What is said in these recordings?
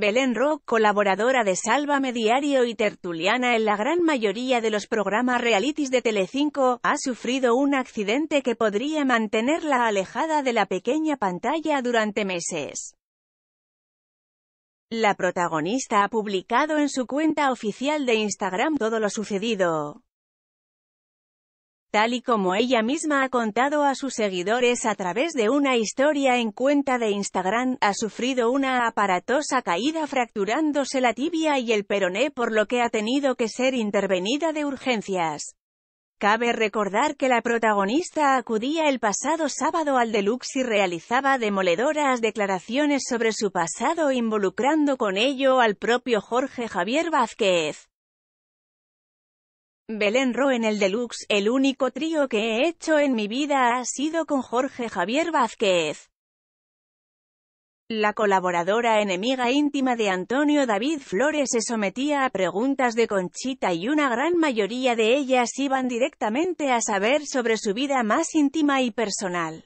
Belén Roque, colaboradora de Sálvame Diario y tertuliana en la gran mayoría de los programas realities de Telecinco, ha sufrido un accidente que podría mantenerla alejada de la pequeña pantalla durante meses. La protagonista ha publicado en su cuenta oficial de Instagram todo lo sucedido tal y como ella misma ha contado a sus seguidores a través de una historia en cuenta de Instagram, ha sufrido una aparatosa caída fracturándose la tibia y el peroné por lo que ha tenido que ser intervenida de urgencias. Cabe recordar que la protagonista acudía el pasado sábado al Deluxe y realizaba demoledoras declaraciones sobre su pasado involucrando con ello al propio Jorge Javier Vázquez. Belén Ro en el Deluxe, el único trío que he hecho en mi vida ha sido con Jorge Javier Vázquez. La colaboradora enemiga íntima de Antonio David Flores se sometía a preguntas de Conchita y una gran mayoría de ellas iban directamente a saber sobre su vida más íntima y personal.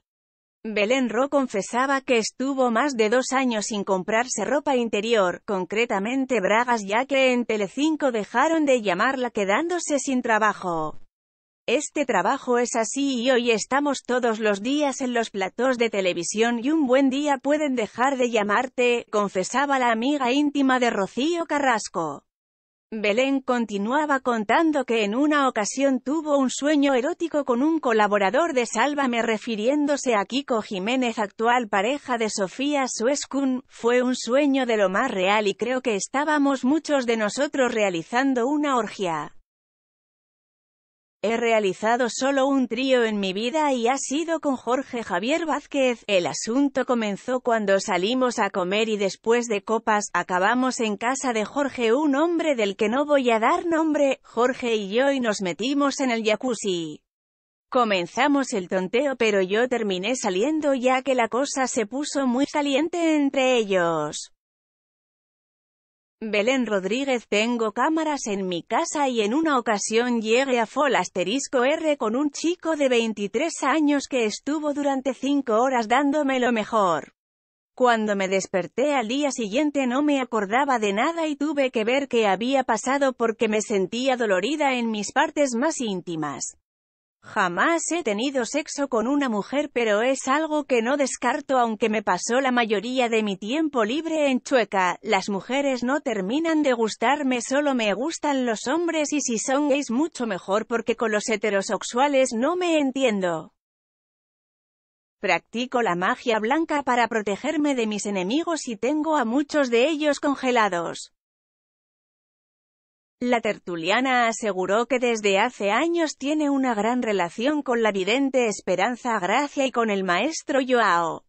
Belén Ro confesaba que estuvo más de dos años sin comprarse ropa interior, concretamente bragas ya que en Telecinco dejaron de llamarla quedándose sin trabajo. Este trabajo es así y hoy estamos todos los días en los platós de televisión y un buen día pueden dejar de llamarte, confesaba la amiga íntima de Rocío Carrasco. Belén continuaba contando que en una ocasión tuvo un sueño erótico con un colaborador de Sálvame refiriéndose a Kiko Jiménez actual pareja de Sofía Suescun, fue un sueño de lo más real y creo que estábamos muchos de nosotros realizando una orgía. He realizado solo un trío en mi vida y ha sido con Jorge Javier Vázquez. El asunto comenzó cuando salimos a comer y después de copas, acabamos en casa de Jorge un hombre del que no voy a dar nombre, Jorge y yo y nos metimos en el jacuzzi. Comenzamos el tonteo pero yo terminé saliendo ya que la cosa se puso muy caliente entre ellos. Belén Rodríguez Tengo cámaras en mi casa y en una ocasión llegué a Fol asterisco R con un chico de 23 años que estuvo durante 5 horas dándome lo mejor. Cuando me desperté al día siguiente no me acordaba de nada y tuve que ver qué había pasado porque me sentía dolorida en mis partes más íntimas. Jamás he tenido sexo con una mujer pero es algo que no descarto aunque me pasó la mayoría de mi tiempo libre en Chueca, las mujeres no terminan de gustarme solo me gustan los hombres y si son gays mucho mejor porque con los heterosexuales no me entiendo. Practico la magia blanca para protegerme de mis enemigos y tengo a muchos de ellos congelados. La tertuliana aseguró que desde hace años tiene una gran relación con la vidente Esperanza Gracia y con el maestro Joao.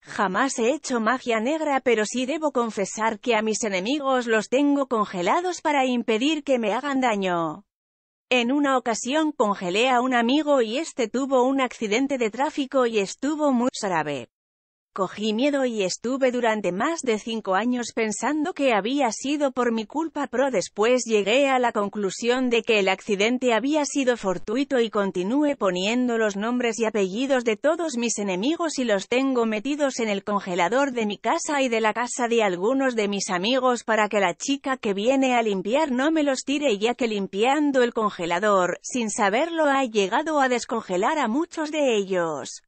Jamás he hecho magia negra pero sí debo confesar que a mis enemigos los tengo congelados para impedir que me hagan daño. En una ocasión congelé a un amigo y este tuvo un accidente de tráfico y estuvo muy grave. Cogí miedo y estuve durante más de cinco años pensando que había sido por mi culpa, pero después llegué a la conclusión de que el accidente había sido fortuito y continúe poniendo los nombres y apellidos de todos mis enemigos y los tengo metidos en el congelador de mi casa y de la casa de algunos de mis amigos para que la chica que viene a limpiar no me los tire ya que limpiando el congelador, sin saberlo ha llegado a descongelar a muchos de ellos.